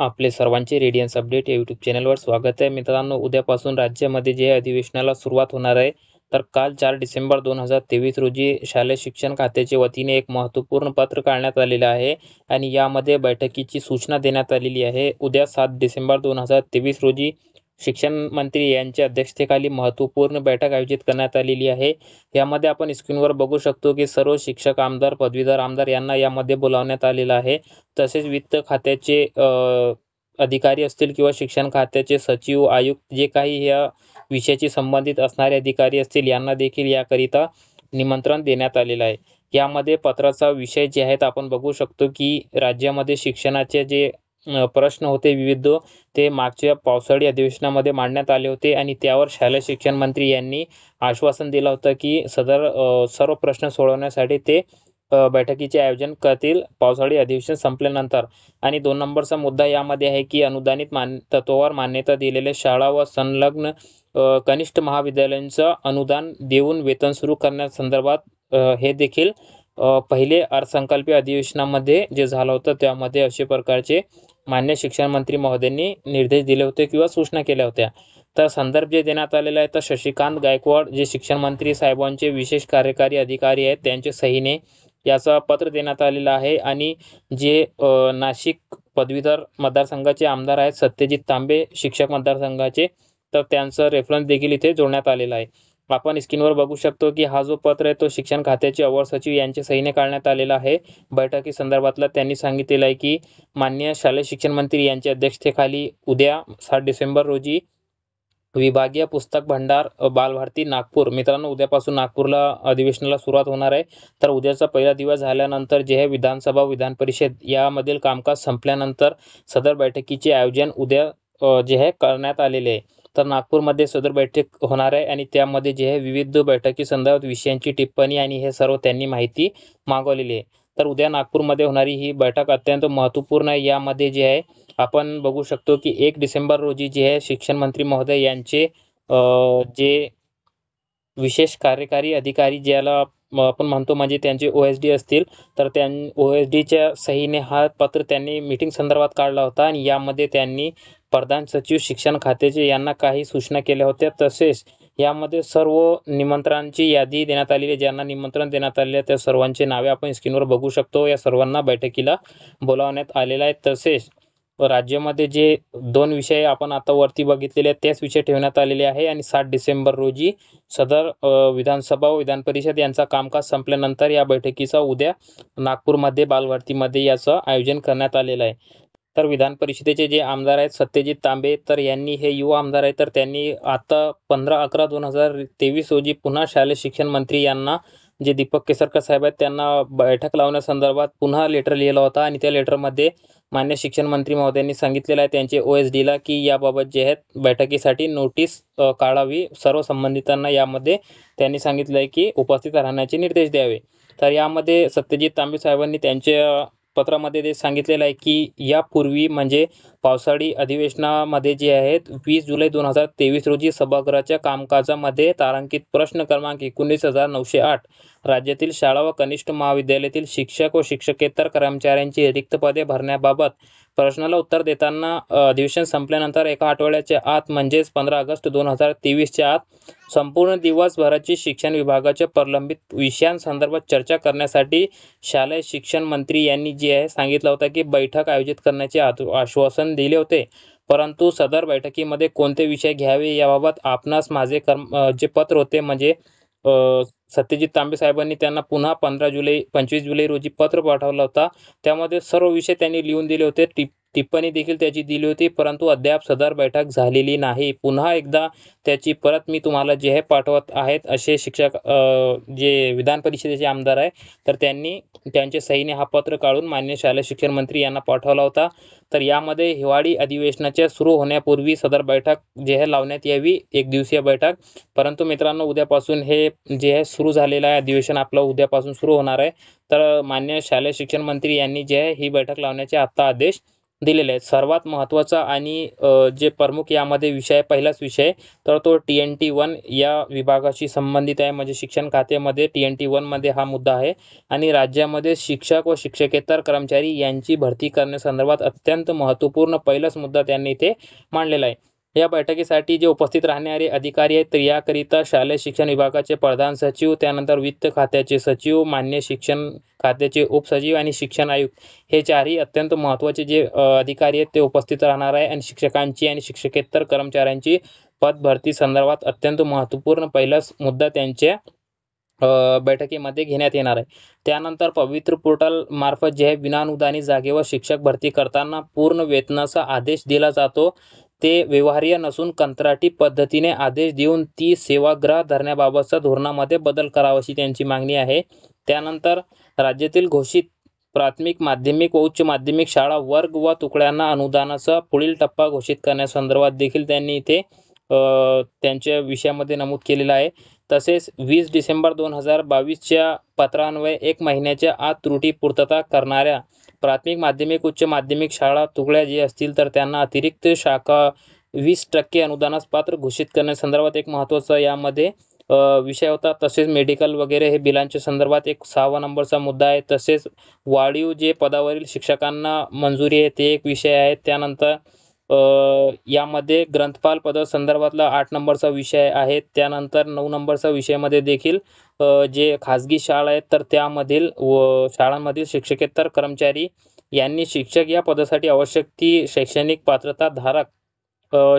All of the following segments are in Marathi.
आपले सर्वांचे रेडियन्स अपडेट या यूट्यूब चॅनलवर स्वागत आहे मित्रांनो उद्यापासून राज्यामध्ये जे अधिवेशनाला सुरुवात होणार आहे तर काल चार डिसेंबर दोन हजार तेवीस रोजी शालेय शिक्षण खात्याच्या वतीने एक महत्त्वपूर्ण पत्र काढण्यात आलेलं आहे आणि यामध्ये बैठकीची सूचना देण्यात आलेली आहे उद्या सात डिसेंबर दोन हजार तेवीस रोजी शिक्षण मंत्री यांच्या अध्यक्षतेखाली महत्त्वपूर्ण बैठक आयोजित करण्यात आलेली आहे यामध्ये आपण स्क्रीनवर बघू शकतो की सर्व शिक्षक आमदार पदवीधर आमदार यांना यामध्ये बोलावण्यात आलेलं आहे तसेच वित्त खात्याचे अधिकारी असतील किंवा शिक्षण खात्याचे सचिव आयुक्त जे काही या विषयाशी संबंधित असणारे अधिकारी असतील यांना देखील याकरिता निमंत्रण देण्यात आलेलं आहे यामध्ये पत्राचा विषय जे आहेत आपण बघू शकतो की राज्यामध्ये शिक्षणाचे जे प्रश्न होते विविध ते मागच्या पावसाळी अधिवेशनामध्ये मांडण्यात आले होते आणि त्यावर शालेय शिक्षण मंत्री यांनी आश्वासन दिलं होतं की सदर सर्व प्रश्न सोडवण्यासाठी ते बैठकीचे आयोजन करतील पावसाळी अधिवेशन संपल्यानंतर आणि दोन नंबरचा मुद्दा यामध्ये आहे की अनुदानित मान तत्वावर मान्यता दिलेल्या शाळा व संलग्न कनिष्ठ महाविद्यालयांचं अनुदान देऊन वेतन सुरू करण्यासंदर्भात हे देखील पहिले अर्थसंकल्पीय अधिवेशनामध्ये जे झालं होतं त्यामध्ये अशा प्रकारचे मान्य शिक्षण मंत्री महोदयांनी निर्देश दिले होते किंवा सूचना केल्या होत्या तर संदर्भ जे देण्यात आलेला आहे तर शशिकांत गायकवाड जे शिक्षण मंत्री साहेबांचे विशेष कार्यकारी अधिकारी आहेत त्यांचे सहीने याचं पत्र देण्यात आलेलं आहे आणि जे नाशिक पदवीधर मतदारसंघाचे आमदार आहेत सत्यजित तांबे शिक्षक मतदारसंघाचे तर त्यांचं रेफरन्स देखील इथे जोडण्यात आलेला आहे आपण स्क्रीनवर बघू शकतो की हा जो पत्र आहे तो शिक्षण खात्याचे अवर सचिव यांच्या सहीने काढण्यात आलेला आहे बैठकी संदर्भातला त्यांनी सांगितलेलं आहे की मान्य शालेय शिक्षण मंत्री यांच्या अध्यक्षतेखाली उद्या सात डिसेंबर रोजी विभागीय पुस्तक भंडार बालभारती नागपूर मित्रांनो उद्यापासून नागपूरला अधिवेशनाला सुरुवात होणार आहे तर उद्याचा पहिला दिवस झाल्यानंतर जे आहे विधानसभा विधान परिषद यामधील कामकाज संपल्यानंतर सदर बैठकीचे आयोजन उद्या जे आहे करण्यात आलेले आहे तर नागपूरमध्ये सदर बैठक होणार आहे आणि त्यामध्ये जे आहे विविध बैठकी संदर्भात विषयांची टिप्पणी आणि हे सर्व त्यांनी माहिती मागवलेली आहे तर उद्या नागपूरमध्ये होणारी ही बैठक अत्यंत महत्त्वपूर्ण आहे यामध्ये जे आहे आपण बघू शकतो की एक डिसेंबर रोजी जे आहे शिक्षण मंत्री महोदय यांचे जे विशेष कार्यकारी अधिकारी ज्याला आपण म्हणतो म्हणजे त्यांचे ओ एस डी असतील तर त्यां ओ एस डीच्या सहीने हा पत्र त्यांनी मीटिंग संदर्भात काढला होता आणि यामध्ये त्यांनी प्रधान सचिव शिक्षण खात्याचे यांना काही सूचना केल्या होत्या तसेच यामध्ये सर्व निमंत्रणांची यादी देण्यात आलेली आहे ज्यांना निमंत्रण देण्यात आलेले आहे त्या सर्वांचे नावे आपण स्क्रीनवर बघू शकतो या सर्वांना बैठकीला बोलावण्यात आलेलं आहे तसेच राज्यामध्ये जे दोन विषय आपण आता वरती बघितलेले आहेत तेच विषय ठेवण्यात आलेले आहे आणि सात डिसेंबर रोजी सदर विधानसभा व विधान परिषद यांचा कामकाज संपल्यानंतर या बैठकीचा उद्या नागपूरमध्ये बालभारतीमध्ये याचं आयोजन करण्यात आलेलं आहे तर विधान परिषदेचे जे आमदार आहेत सत्यजित तांबे तर यांनी हे युवा आमदार आहेत तर त्यांनी आता पंधरा अकरा दोन हजार तेवीस रोजी पुन्हा शालेय शिक्षण मंत्री यांना जे दीपक केसरकर साहेब आहेत त्यांना बैठक लावण्यासंदर्भात पुन्हा लेटर लिहिला होता आणि त्या लेटरमध्ये मान्य शिक्षण मंत्री महोदयांनी सांगितलेलं आहे त्यांचे ओ एस डीला की याबाबत जे आहेत बैठकीसाठी नोटीस काढावी सर्व संबंधितांना यामध्ये त्यांनी सांगितलं आहे की उपस्थित राहण्याचे निर्देश द्यावे तर यामध्ये सत्यजित तांबे साहेबांनी त्यांचे पत्रामध्ये ते सांगितलेलं आहे की यापूर्वी म्हणजे पावसाळी अधिवेशनामध्ये जे आहेत वीस जुलै दोन हजार तेवीस रोजी सभागृहाच्या कामकाजामध्ये तारांकित प्रश्न क्रमांक एकोणीस हजार नऊशे आठ राज्यातील शाळा व कनिष्ठ महाविद्यालयातील शिक्षक व शिक्षकेतर कर्मचाऱ्यांची रिक्त पदे भरण्याबाबत प्रश्नाला उत्तर देताना अधिवेशन संपल्यानंतर एका आठवड्याच्या आत म्हणजेच पंधरा ऑगस्ट दोन हजार तेवीसच्या आत संपूर्ण दिवसभराची शिक्षण विभागाच्या प्रलंबित विषयांसंदर्भात चर्चा करण्यासाठी शालेय शिक्षण मंत्री यांनी जे आहे सांगितलं होतं की बैठक आयोजित करण्याचे आश्वासन दिले होते परंतु सदर बैठकीमध्ये कोणते विषय घ्यावे याबाबत आपणास माझे कर्म जे पत्र होते म्हणजे सत्यजित तांबे साहेबांनी त्यांना पुन्हा पंधरा जुलै पंचवीस जुलै रोजी पत्र पाठवला होता त्यामध्ये सर्व विषय त्यांनी लिहून दिले होते टिप्पणी देखील त्याची दिली होती परंतु अद्याप सदर बैठक झालेली नाही पुन्हा एकदा त्याची परत मी तुम्हाला जे आहे पाठवत आहेत असे शिक्षक जे विधान परिषदेचे आमदार आहे तर त्यांनी त्यांचे सहीने हा पत्र काढून मान्य शालेय शिक्षण मंत्री यांना पाठवला होता तर यामध्ये हिवाळी अधिवेशनाच्या सुरू होण्यापूर्वी सदर बैठक जे आहे लावण्यात यावी एक दिवसीय बैठक परंतु मित्रांनो उद्यापासून हे जे आहे सुरू झालेलं आहे अधिवेशन आपलं उद्यापासून सुरू होणार आहे तर मान्य शालेय शिक्षण मंत्री यांनी जे आहे ही बैठक लावण्याचे आत्ता आदेश दिलेले आहेत सर्वात महत्त्वाचा आणि जे प्रमुख यामध्ये विषय पहिलाच विषय तर तो टी एन टी वन या विभागाशी संबंधित आहे म्हणजे शिक्षण खात्यामध्ये टी एन टी वनमध्ये हा मुद्दा आहे आणि राज्यामध्ये शिक्षक व शिक्षकेतर कर्मचारी यांची भरती करण्यासंदर्भात अत्यंत महत्त्वपूर्ण पहिलाच मुद्दा त्यांनी इथे मांडलेला आहे या बैठकीसाठी जे उपस्थित राहणारे अधिकारी आहेत तर याकरिता शालेय शिक्षण विभागाचे प्रधान सचिव त्यानंतर वित्त खात्याचे सचिव मान्य शिक्षण खात्याचे उपसचिव आणि शिक्षण आयुक्त हे चारही अत्यंत महत्त्वाचे जे अधिकारी आहेत ते उपस्थित राहणार आहे आणि शिक्षकांची आणि शिक्षकेतर कर्मचाऱ्यांची भरती संदर्भात अत्यंत महत्त्वपूर्ण पहिलाच मुद्दा त्यांच्या बैठकीमध्ये घेण्यात येणार आहे त्यानंतर पवित्र पोर्टल मार्फत जे आहे विनानुदानी जागेवर शिक्षक भरती करताना पूर्ण वेतनाचा आदेश दिला जातो ते व्यवहार्य नसून कंत्राटी पद्धतीने आदेश देऊन ती सेवाग्रह धरण्याबाबतच्या धोरणामध्ये बदल करावा अशी त्यांची मागणी आहे त्यानंतर राज्यातील घोषित प्राथमिक माध्यमिक व उच्च माध्यमिक शाळा वर्ग व तुकड्यांना अनुदानाचा पुढील टप्पा घोषित करण्यासंदर्भात देखील त्यांनी इथे त्यांच्या विषयामध्ये नमूद केलेलं आहे तसेच वीस डिसेंबर दोन हजार बावीसच्या पत्रान्वये एक महिन्याच्या आत त्रुटी पूर्तता करणाऱ्या प्राथमिक माध्यमिक उच्च माध्यमिक शाळा तुकड्या जे असतील तर त्यांना अतिरिक्त शाखा वीस टक्के अनुदानास पात्र घोषित करण्यासंदर्भात एक महत्त्वाचा यामध्ये विषय होता तसेच मेडिकल वगैरे हे बिलांच्या संदर्भात एक सहावा नंबरचा मुद्दा आहे तसेच वाढीव जे पदावरील शिक्षकांना मंजुरी आहे ते एक विषय आहे त्यानंतर यामध्ये ग्रंथपाल पद संदर्भातला आठ नंबरचा विषय आहे त्यानंतर नऊ नंबरचा विषयामध्ये देखील जे खाजगी शाळा आहेत तर त्यामधील व शाळांमधील शिक्षकेतर कर्मचारी यांनी शिक्षक या पदासाठी आवश्यक ती शैक्षणिक पात्रता धारक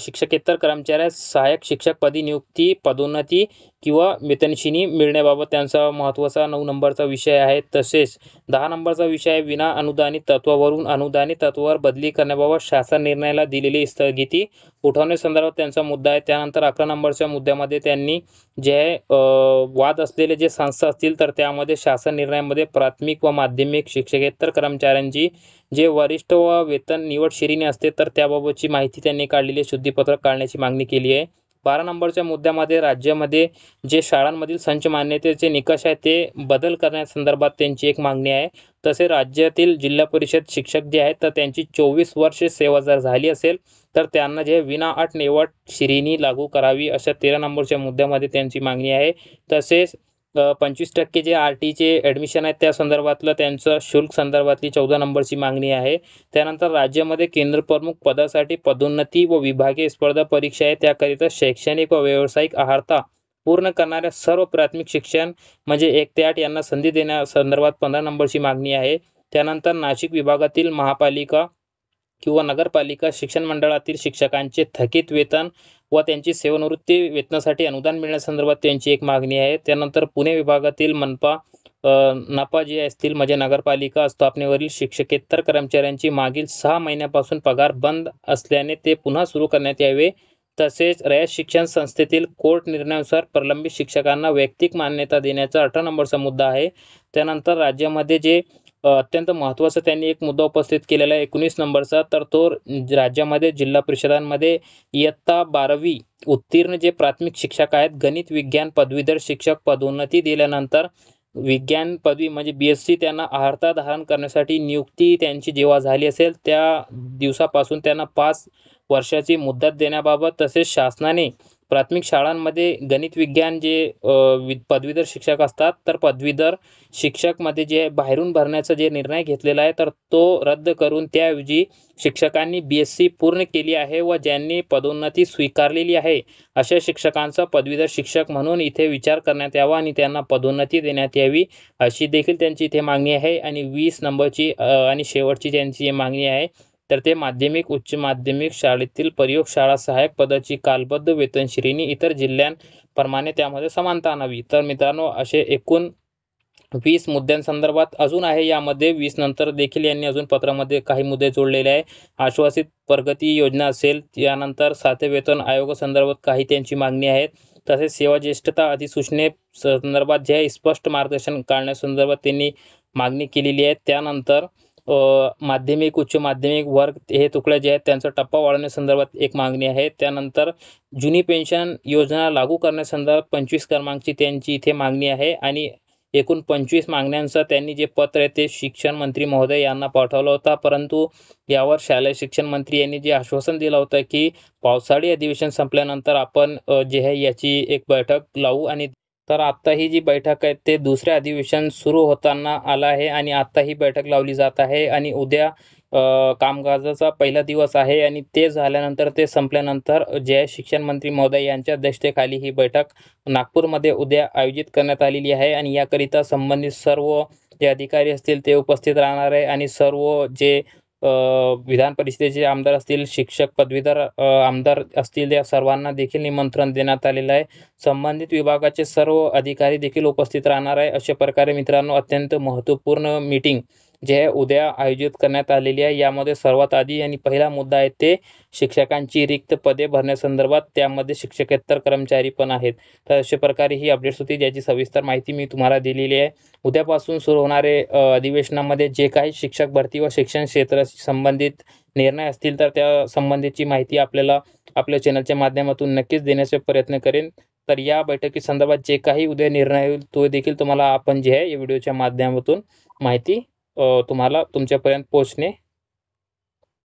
शिक्षकेतर कर्मचाऱ्यास सहाय्यक शिक्षकपदी नियुक्ती पदोन्नती किंवा वेतनशिनी मिळण्याबाबत त्यांचा महत्त्वाचा नऊ नंबरचा विषय आहे तसेच दहा नंबरचा विषय विना अनुदानित तत्वावरून अनुदानित तत्वावर बदली करण्याबाबत शासन निर्णयाला दिलेली स्थगिती उठवण्यासंदर्भात त्यांचा मुद्दा आहे त्यानंतर अकरा नंबरच्या मुद्द्यामध्ये त्यांनी जे वाद असलेले जे संस्था असतील तर त्यामध्ये शासन निर्णयामध्ये प्राथमिक व माध्यमिक शिक्षकेतर कर्मचाऱ्यांची जे वरिष्ठ व वेतन निवड श्रेणी असते तर त्याबाबतची माहिती त्यांनी काढलेली शुद्धीपत्रक काढण्याची मागणी केली आहे बारा नंबरच्या मुद्द्यामध्ये राज्यामध्ये जे शाळांमधील संच मान्यतेचे निकष आहेत ते बदल करण्यासंदर्भात त्यांची एक मागणी आहे तसे राज्यातील जिल्हा परिषद शिक्षक जे आहेत तर त्यांची चोवीस वर्षे सेवा जर झाली असेल तर त्यांना जे आठ नेवट श्रीनी लागू करावी अशा तेरा नंबरच्या मुद्द्यामध्ये त्यांची मागणी आहे तसेच पंचवीस टक्के जे आर टीचे ॲडमिशन आहेत त्या संदर्भातलं त्यांचं शुल्क संदर्भातली चौदा नंबरची मागणी आहे त्यानंतर राज्यामध्ये केंद्रप्रमुख पदासाठी पदोन्नती व विभागीय स्पर्धा परीक्षा आहे त्याकरिता शैक्षणिक व व्यावसायिक आहारता पूर्ण करणाऱ्या सर्व प्राथमिक शिक्षण म्हणजे एक ते आठ यांना संधी देण्यासंदर्भात पंधरा नंबरची मागणी आहे त्यानंतर नाशिक विभागातील महापालिका किंवा नगरपालिका शिक्षण मंडळातील शिक्षकांचे थकीत वेतन व त्यांची सेवानिवृत्ती वेतनासाठी अनुदान मिळण्यासंदर्भात त्यांची एक मागणी आहे त्यानंतर पुणे विभागातील मनपा नापा जे असतील म्हणजे नगरपालिका स्थापनेवरील शिक्षकेतर कर्मचाऱ्यांची मागील सहा महिन्यापासून पगार बंद असल्याने ते पुन्हा सुरू करण्यात यावे तसेच रयत शिक्षण संस्थेतील कोर्ट निर्णयानुसार प्रलंबित शिक्षकांना वैयक्तिक मान्यता देण्याचा अठरा नंबरचा मुद्दा आहे त्यानंतर राज्यामध्ये जे अत्यंत महत्त्वाचा त्यांनी एक मुद्दा उपस्थित केलेला आहे एकोणीस नंबरचा तर तो राज्यामध्ये जिल्हा परिषदांमध्ये इयत्ता बारावी उत्तीर्ण जे प्राथमिक शिक्षक आहेत गणित विज्ञान पदवीधर शिक्षक पदोन्नती दिल्यानंतर विज्ञान पदवी म्हणजे बी एस सी त्यांना आहारता धारण करण्यासाठी नियुक्ती त्यांची जेव्हा झाली असेल त्या दिवसापासून त्यांना पाच वर्षाची मुदत देण्याबाबत तसेच शासनाने प्राथमिक शाळांमध्ये गणित विज्ञान जे वि पदवीधर शिक्षक असतात तर पदवीधर शिक्षकमध्ये जे बाहेरून भरण्याचा जे निर्णय घेतलेला आहे तर तो रद्द करून त्याऐवजी शिक्षकांनी बी एस सी पूर्ण केली आहे व ज्यांनी पदोन्नती स्वीकारलेली आहे अशा शिक्षकांचा पदवीधर शिक्षक म्हणून इथे विचार करण्यात यावा आणि त्यांना पदोन्नती देण्यात यावी अशी देखील त्यांची इथे मागणी आहे आणि वीस नंबरची आणि शेवटची त्यांची मागणी आहे तर ते माध्यमिक उच्च माध्यमिक शाळेतील प्रयोगशाळा सहाय्यक पदाची कालबद्ध वेतन श्रेणी इतर जिल्ह्यांप्रमाणे त्यामध्ये समानता आणावी तर मित्रांनो असे एकूण वीस मुद्द्यांसंदर्भात अजून आहे यामध्ये वीस नंतर देखील यांनी अजून पत्रामध्ये काही मुद्दे जोडलेले आहे आश्वासित प्रगती योजना असेल यानंतर साथे वेतन आयोगासंदर्भात काही त्यांची मागणी आहेत तसेच सेवा ज्येष्ठता अधिसूचने संदर्भात जे स्पष्ट मार्गदर्शन करण्यासंदर्भात त्यांनी मागणी केलेली आहे त्यानंतर माध्यमिक उच्च माध्यमिक वर्ग हे तुकडे जे आहेत त्यांचा टप्पा वाढवण्यासंदर्भात एक मागणी आहे त्यानंतर जुनी पेन्शन योजना लागू करण्यासंदर्भात पंचवीस क्रमांकची त्यांची इथे मागणी आहे आणि एकूण पंचवीस मागण्यांचं त्यांनी जे पत्र आहे ते शिक्षण मंत्री महोदय यांना पाठवलं होता परंतु यावर शालेय शिक्षण मंत्री यांनी जे आश्वासन दिलं होतं की पावसाळी अधिवेशन संपल्यानंतर आपण जे आहे याची एक बैठक लावू आणि तर आत्ता ही जी बैठक आहे ते दुसरे अधिवेशन सुरू होताना आलं आहे आणि आत्ता ही बैठक लावली जात आहे आणि उद्या कामकाजाचा पहिला दिवस आहे आणि ते झाल्यानंतर ते संपल्यानंतर जे शिक्षण मंत्री महोदय यांच्या अध्यक्षतेखाली ही बैठक नागपूरमध्ये उद्या आयोजित करण्यात आलेली आहे आणि याकरिता संबंधित सर्व जे अधिकारी असतील ते उपस्थित राहणार आहे आणि सर्व जे विधान परिषदेचे आमदार असतील शिक्षक पदवीधर आमदार असतील या सर्वांना देखील निमंत्रण देण्यात आलेलं आहे संबंधित विभागाचे सर्व अधिकारी देखील उपस्थित राहणार आहे अशा प्रकारे मित्रांनो अत्यंत महत्त्वपूर्ण मीटिंग जे उद्या आयोजित करण्यात आलेली आहे यामध्ये सर्वात आधी आणि पहिला मुद्दा आहे ते शिक्षकांची रिक्त पदे भरण्यासंदर्भात त्यामध्ये शिक्षकेतर कर्मचारी पण आहेत तर अशा प्रकारे ही अपडेट्स होती ज्याची सविस्तर माहिती मी तुम्हाला दिलेली आहे उद्यापासून सुरू होणारे अधिवेशनामध्ये जे काही शिक्षक भरती व शिक्षण क्षेत्राशी संबंधित निर्णय असतील तर त्या संबंधीची माहिती आपल्याला आपल्या चॅनलच्या माध्यमातून नक्कीच देण्याचा प्रयत्न करेन तर या बैठकी संदर्भात जे काही उद्या निर्णय होईल तो देखील तुम्हाला आपण जे आहे या व्हिडिओच्या माध्यमातून माहिती तुम्हाला तुमच्यापर्यंत पोहोचणे